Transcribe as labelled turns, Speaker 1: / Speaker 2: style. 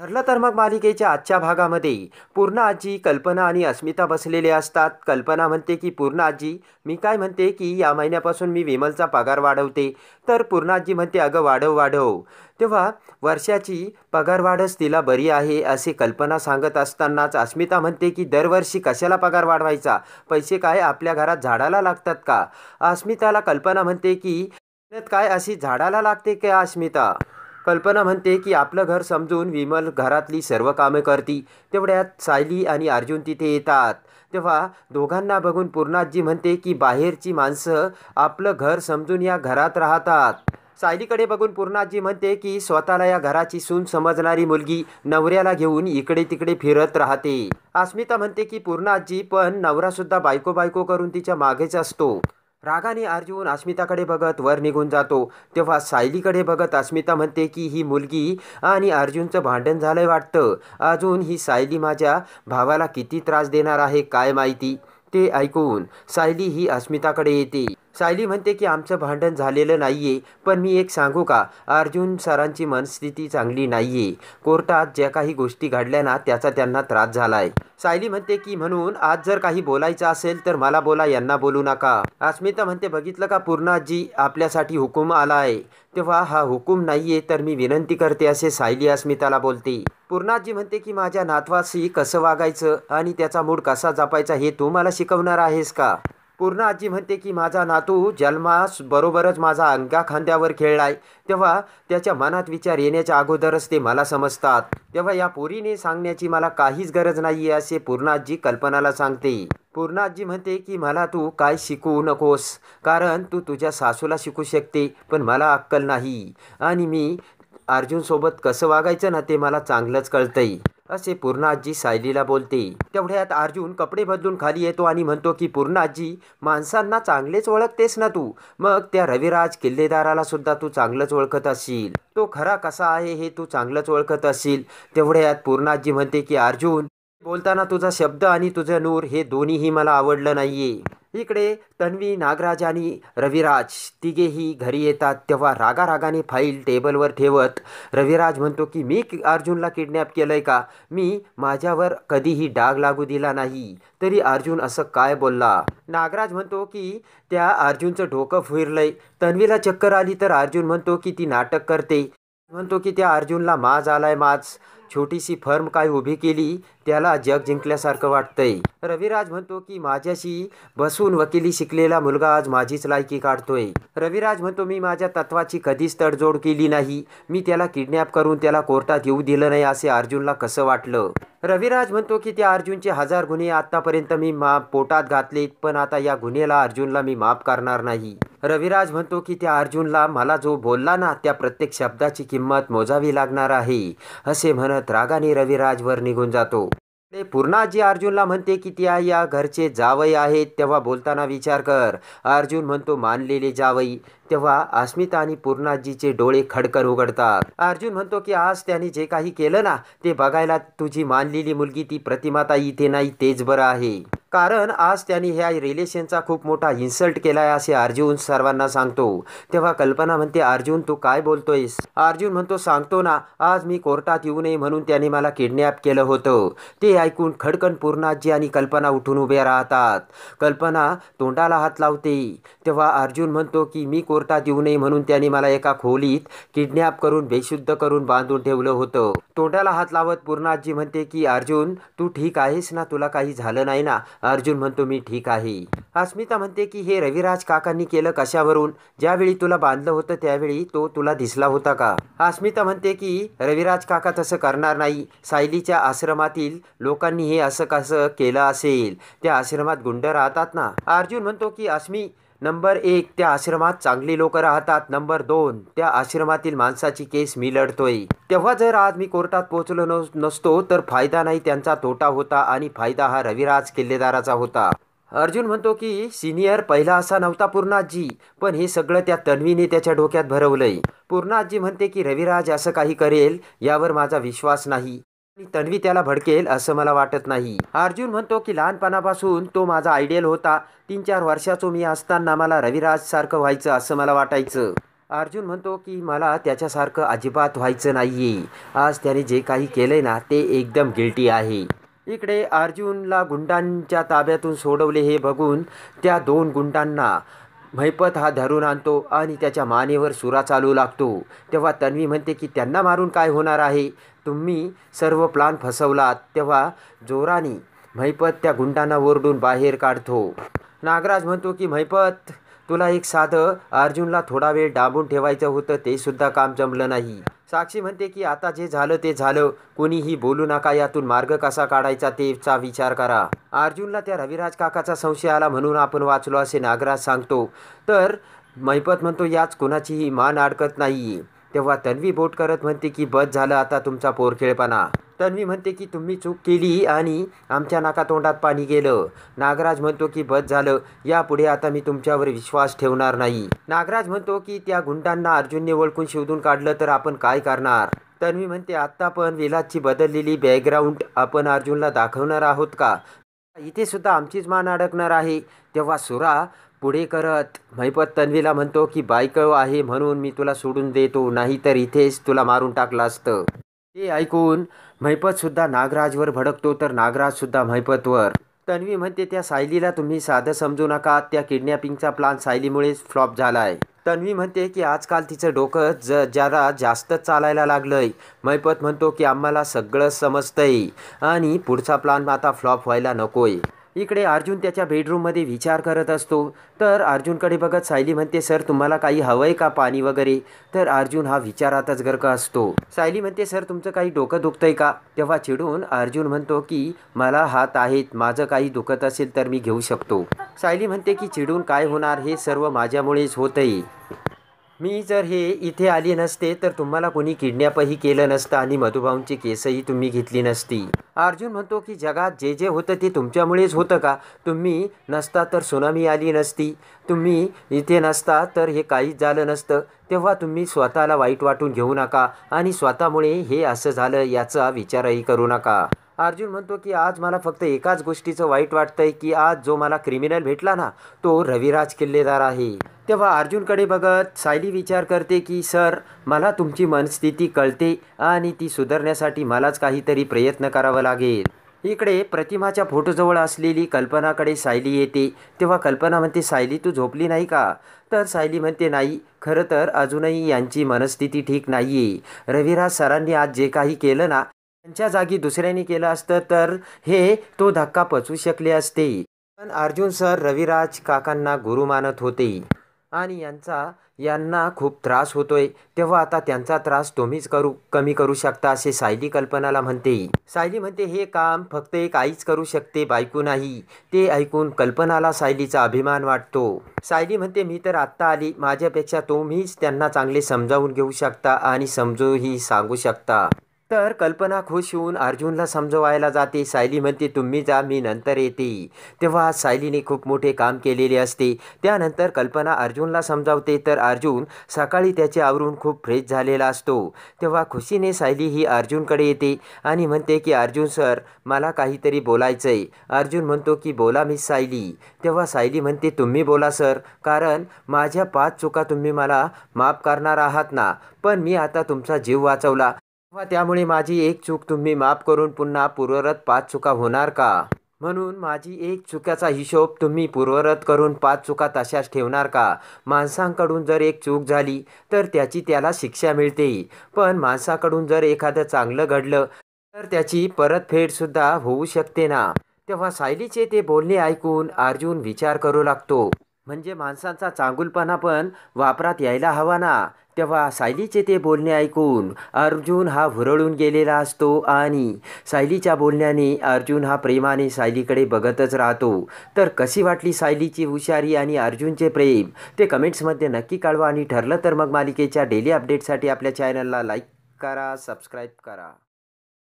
Speaker 1: ठरलं तर मग मालिकेच्या आजच्या भागामध्ये पूर्ण आजी कल्पना आणि अस्मिता बसलेले असतात कल्पना म्हणते की पूर्ण आजी मी काय म्हणते की या महिन्यापासून मी विमलचा पगार वाढवते तर पूर्ण आजी म्हणते अगं वाढव वाढव तेव्हा वर्षाची पगारवाढच तिला बरी आहे असे कल्पना सांगत असतानाच अस्मिता म्हणते की दरवर्षी कशाला पगार वाढवायचा पैसे काय आपल्या घरात झाडाला लागतात का अस्मिताला कल्पना म्हणते की काय अशी झाडाला लागते का अस्मिता कल्पना म्हणते की आपलं घर समजून विमल घरातली सर्व कामे करती तेवढ्यात सायली आणि अर्जुन तिथे येतात तेव्हा दोघांना बघून पूर्णाथजी म्हणते की बाहेरची माणसं आपलं घर समजून या घरात राहतात सायलीकडे बघून पूर्णाजी म्हणते की स्वतःला या घराची सून समजणारी मुलगी नवऱ्याला घेऊन इकडे तिकडे फिरत राहते अस्मिता म्हणते की पूर्णाजी पण नवरासुद्धा बायको बायको करून तिच्या मागेच असतो रागाने अर्जुन अस्मिताकडे बघत वर निघून जातो तेव्हा सायलीकडे बघत अस्मिता म्हणते की ही मुलगी आणि अर्जुनचं भांडण झालंय वाटतं अजून ही सायली माझ्या भावाला किती त्रास देणार आहे काय माहिती ते ऐकून सायली ही अस्मिताकडे येते सायली म्हणते की आमचं भांडण झालेलं नाही आहे पण मी एक सांगू का अर्जुन सरांची मनस्थिती चांगली नाही आहे कोर्टात ज्या काही गोष्टी घडल्या ना त्याचा त्यांना त्रास झाला आहे सायली म्हणते की म्हणून आज जर काही बोलायचं असेल तर मला बोला यांना बोलू नका अस्मिता म्हणते बघितलं का पूर्णाजी आपल्यासाठी हुकूम आला आहे तेव्हा हा हुकूम नाही आहे तर मी विनंती करते असे सायली अस्मिताला बोलते पूर्णाजी म्हणते की माझ्या नातवाशी कसं वागायचं आणि त्याचा मूड कसा जपायचा हे तू मला शिकवणार आहेस का पूर्ण आजी म्हणते की माझा नातू जन्मास बरोबरच माझा अंगा खांद्यावर खेळलाय तेव्हा त्याच्या मनात विचार येण्याच्या अगोदरच ते मला समजतात तेव्हा या पोरीने सांगण्याची मला काहीच गरज नाही आहे असे पूर्णाजी कल्पनाला सांगते पूर्णाजी म्हणते की मला तू काय शिकवू नकोस कारण तू तुझ्या सासूला शिकू शकते पण मला अक्कल नाही आणि मी अर्जुनसोबत कसं वागायचं ना ते मला चांगलंच कळतंय असे पूर्ण आजी सायलीला बोलते तेवढ्यात अर्जुन कपडे बदलून खाली येतो आणि म्हणतो की पूर्ण आजी माणसांना चांगलेच ओळखतेस ना तू मग त्या रविराज किल्लेदाराला सुद्धा तू चांगलंच ओळखत असशील तो खरा कसा आहे हे तू चांगलंच ओळखत असशील तेवढ्यात पूर्णाजी म्हणते की अर्जुन बोलताना तुझा शब्द आणि तुझं नूर हे दोन्हीही मला आवडलं नाहीये इकडे तन्वी नागराज आणि रविराज तिघेही घरी येतात तेव्हा रागारागाने फाईल टेबलवर ठेवत रविराज म्हणतो की मी अर्जुनला किडनॅप केलं आहे का मी माझ्यावर कधीही डाग लागू दिला नाही तरी अर्जुन असं काय बोलला नागराज म्हणतो की त्या अर्जुनचं डोकं फुरलंय तन्वीला चक्कर आली तर अर्जुन म्हणतो की ती नाटक करते म्हणतो की त्या अर्जुनला माज आलाय माज छोटीशी फर्म काय उभी केली त्याला जग जिंकल्यासारखं वाटतंय रविराज म्हणतो की माझ्याशी बसून वकिली शिकलेला मुलगा आज माझीच लायकी काढतोय रविराज म्हणतो मी माझ्या तत्वाची कधीच तडजोड केली नाही मी त्याला किडनॅप करून त्याला कोर्टात येऊ दिलं नाही असे अर्जुनला कसं वाटलं रविराज म्हणतो की त्या अर्जुनचे हजार गुन्हे आतापर्यंत मी मा पोटात घातले पण आता या गुन्ह्याला अर्जुनला मी माफ करणार नाही रविराज म्हणतो की त्या अर्जुनला मला जो बोलला ना त्या प्रत्येक शब्दाची किंमत मोजावी लागणार आहे असे म्हणत म्हणत रागाने रविराजवर निघून जातो ते पूर्णाजी अर्जुनला म्हणते की ती आई या घरचे जावई आहेत तेव्हा बोलताना विचार कर अर्जुन म्हणतो मानलेले जावई तेव्हा अस्मिता आणि पूर्णाजीचे डोळे खडकर उघडतात अर्जुन म्हणतो की आज त्याने जे काही केलं ना ते बघायला तुझी मानलेली मुलगी ती प्रतिमाता इथे नाही तेच बरं आहे कारण आज त्यांनी ह्या रिलेशनचा खूप मोठा इन्सल्ट केला आहे असे अर्जुन सर्वांना सांगतो तेव्हा कल्पना म्हणते अर्जुन तू काय बोलतोयस अर्जुन म्हणतो सांगतो ना आज मी कोर्टात येऊ नये म्हणून त्यांनी मला किडनॅप केलं होतं ते ऐकून खडकन पूर्णाजी आणि कल्पना उठून उभे राहतात कल्पना तोंडाला हात लावते तेव्हा अर्जुन म्हणतो की मी कोर्टात येऊ नये म्हणून त्यांनी मला एका खोलीत किडनॅप करून बेशुद्ध करून बांधून ठेवलं होतं तोंडाला हात लावत पूर्णाजी म्हणते की अर्जुन तू ठीक आहेस ना तुला काही झालं नाही ना अर्जुन म्हणतो मी ठीक आहे अस्मिता म्हणते की हे रविराज काकांनी केलं कशावरून ज्यावेळी तुला बांधलं होतं त्यावेळी तो तुला दिसला होता का अस्मिता म्हणते की रविराज काका तसं करणार नाही सायलीच्या आश्रमातील लोकांनी हे असं कसं केलं असेल त्या आश्रमात गुंड राहतात ना अर्जुन म्हणतो की अस्मी नंबर एक त्या आश्रमात चांगली लोक राहतात नंबर दोन त्या आश्रमातील माणसाची केस मी लढतोय तेव्हा जर आज मी कोर्टात पोहोचलो नसतो तर फायदा नाही त्यांचा तोटा होता आणि फायदा हा रविराज किल्लेदाराचा होता अर्जुन म्हणतो की सिनियर पहिला असा नव्हता पूर्णाजी पण हे सगळं त्या तन्वीने त्याच्या डोक्यात भरवलंय पूर्णाजी म्हणते की रविराज असं काही करेल यावर माझा विश्वास नाही तन्वी त्याला भडकेल असं मला वाटत नाही अर्जुन म्हणतो की लहानपणापासून तो माझा आयडियल होता तीन चार वर्षाचो मी असताना मला सारखं व्हायचं असं मला वाटायचं अर्जुन म्हणतो की मला त्याच्यासारखं अजिबात व्हायचं नाहीये आज त्याने जे काही केलंय ना ते एकदम गिल्टी आहे इकडे अर्जुनला गुंडांच्या ताब्यातून सोडवले हे बघून त्या दोन गुंडांना मैपत हा धरून आणतो आणि त्याच्या मानेवर सुरा चालू लागतो तेव्हा तन्वी म्हणते की त्यांना मारून काय होणार आहे तुम्ही सर्व प्लान फसवलात तेव्हा जोरानी महिपत त्या गुंडांना ओरडून बाहेर काढतो नागराज म्हणतो की महिपत तुला एक साधं अर्जुनला थोडा वेळ डांबून ठेवायचं होतं ते सुद्धा काम जमलं नाही साक्षी म्हणते की आता जे झालं ते झालं कोणीही बोलू नका यातून मार्ग कसा काढायचा तेचा विचार करा अर्जुनला त्या रविराज काकाचा संशय आला म्हणून आपण वाचलो असे नागराज सांगतो तर महिपत म्हणतो याच कोणाचीही मान अडकत नाही तेव्हा तन्वी बोट करत म्हणते की बस झालं आता तुमचा पोरखेळपणा तन्वी म्हणते की तुम्ही चूक केली आणि आमच्या तोंडात पाणी गेलं नागराज म्हणतो की बस झालं यापुढे आता मी तुमच्यावर विश्वास ठेवणार नाही नागराज म्हणतो की त्या गुंडांना अर्जुनने ओळखून शोधून काढलं तर आपण काय करणार तन्वी म्हणते आत्ता पण विलासची बदललेली बॅकग्राऊंड आपण अर्जुनला दाखवणार आहोत का इथे सुद्धा आमचीच मान अडकणार आहे तेव्हा सुरा पुढे करत महिपत तन्वीला म्हणतो की बायक आहे म्हणून मी तुला सोडून देतो नाहीतर इथेच तुला मारून टाकलं असतं ते ऐकून सुद्धा नागराजवर भडकतो तर नागराजसुद्धा महिपतवर तन्वी म्हणते त्या सायलीला तुम्ही साधं समजू नका त्या किडनॅपिंगचा प्लान सायलीमुळेच फ्लॉप झाला आहे तन्वी म्हणते की आजकाल तिचं डोकं ज जरा जास्तच चालायला लागलंय मैपत म्हणतो की आम्हाला सगळं समजतंय आणि पुढचा प्लान आता फ्लॉप व्हायला नकोय इकडे अर्जुन त्याच्या बेडरूममध्ये विचार करत असतो तर अर्जुनकडे बघत सायली म्हणते सर तुम्हाला काही हवं आहे का पाणी वगैरे तर अर्जुन हा विचारातच गर्क असतो सायली म्हणते सर तुमचं काही डोकं दुखतंय का तेव्हा चिडून अर्जुन म्हणतो की मला हात आहेत माझं काही दुखत असेल तर मी घेऊ शकतो सायली म्हणते की चिडून काय होणार हे सर्व माझ्यामुळेच होतंय मी जर हे इथे आली नसते तर तुम्हाला कोणी किडनॅपही केलं नसतं आणि मधुभाऊंची केसही तुम्ही घेतली नसती अर्जुन म्हणतो की जगात जे जे होतं ते तुमच्यामुळेच होतं का तुम्ही नसता तर सुनामी आली नसती तुम्ही इथे नसता तर हे काहीच झालं नसतं तेव्हा तुम्ही स्वतःला वाईट वाटून घेऊ नका आणि स्वतःमुळे हे असं झालं याचा विचारही करू नका अर्जुन म्हणतो की आज मला फक्त एकाच गोष्टीचं वाईट वाटतंय की आज जो मला क्रिमिनल भेटला ना तो रविराज किल्लेदार आहे तेव्हा अर्जुनकडे बघत सायली विचार करते की सर मला तुमची मनस्थिती कळते आणि ती सुधारण्यासाठी मलाच काहीतरी प्रयत्न करावा लागेल इकडे प्रतिमाच्या फोटोजवळ असलेली कल्पनाकडे सायली येते तेव्हा कल्पना म्हणते सायली तू झोपली नाही का तर सायली म्हणते नाही खरं तर अजूनही यांची मनस्थिती ठीक नाही आहे रविराज सरांनी आज जे काही केलं ना त्यांच्या जागी दुसऱ्याने केलं असतं तर हे तो धक्का पचवू शकले असते पण अर्जुन सर रविराज काकांना गुरु मानत होते आणि यांचा यांना खूप त्रास होतोय तेव्हा आता त्यांचा त्रास तुम्हीच करू कमी करू शकता असे सायली कल्पनाला म्हणते सायली म्हणते हे काम फक्त एक आईच करू शकते बायको नाही ते ऐकून कल्पनाला सायलीचा अभिमान वाटतो सायली म्हणते मी तर आत्ता आली माझ्यापेक्षा तुम्हीच त्यांना चांगले समजावून घेऊ शकता आणि समजूही सांगू शकता तर कल्पना खुश होऊन अर्जुनला समजवायला जाते सायली म्हणते तुम्ही जा मी नंतर येते तेव्हा सायलीने खूप मोठे काम केलेले असते त्यानंतर कल्पना अर्जुनला समजावते तर अर्जुन सकाळी त्याचे आवरून खूप फ्रेश झालेला असतो तेव्हा खुशीने सायली ही अर्जुनकडे येते आणि म्हणते की अर्जुन सर मला काहीतरी बोलायचं आहे अर्जुन म्हणतो की बोला मी सायली तेव्हा सायली म्हणते तुम्ही बोला सर कारण माझ्या पाच चुका तुम्ही मला माफ करणार आहात ना पण मी आता तुमचा जीव वाचवला तेव्हा त्यामुळे माझी एक चूक तुम्ही माफ करून पुन्हा पूर्वरत पाच चुका होणार का म्हणून माझी एक चुक्याचा हिशोब तुम्ही पूर्वरत करून पाच चुका तशाच ठेवणार का माणसांकडून जर एक चूक झाली तर त्याची त्याला शिक्षा मिळते पण माणसाकडून जर एखादं चांगलं घडलं तर त्याची परतफेडसुद्धा होऊ शकते ना तेव्हा सायलीचे ते बोलणे ऐकून अर्जुन विचार करू लागतो म्हणजे माणसांचा चांगुलपणा पण वापरात यायला हवा ना तेव्हा सायलीचे ते बोलणे ऐकून अर्जुन हा हुरळून गेलेला असतो आणि सायलीच्या बोलण्याने अर्जुन हा प्रेमाने सायलीकडे बघतच राहतो तर कशी वाटली सायलीची हुशारी आणि अर्जुनचे प्रेम ते कमेंट्समध्ये नक्की कळवा आणि ठरलं तर मग मालिकेच्या डेली अपडेटसाठी आपल्या चॅनलला लाईक करा सबस्क्राईब करा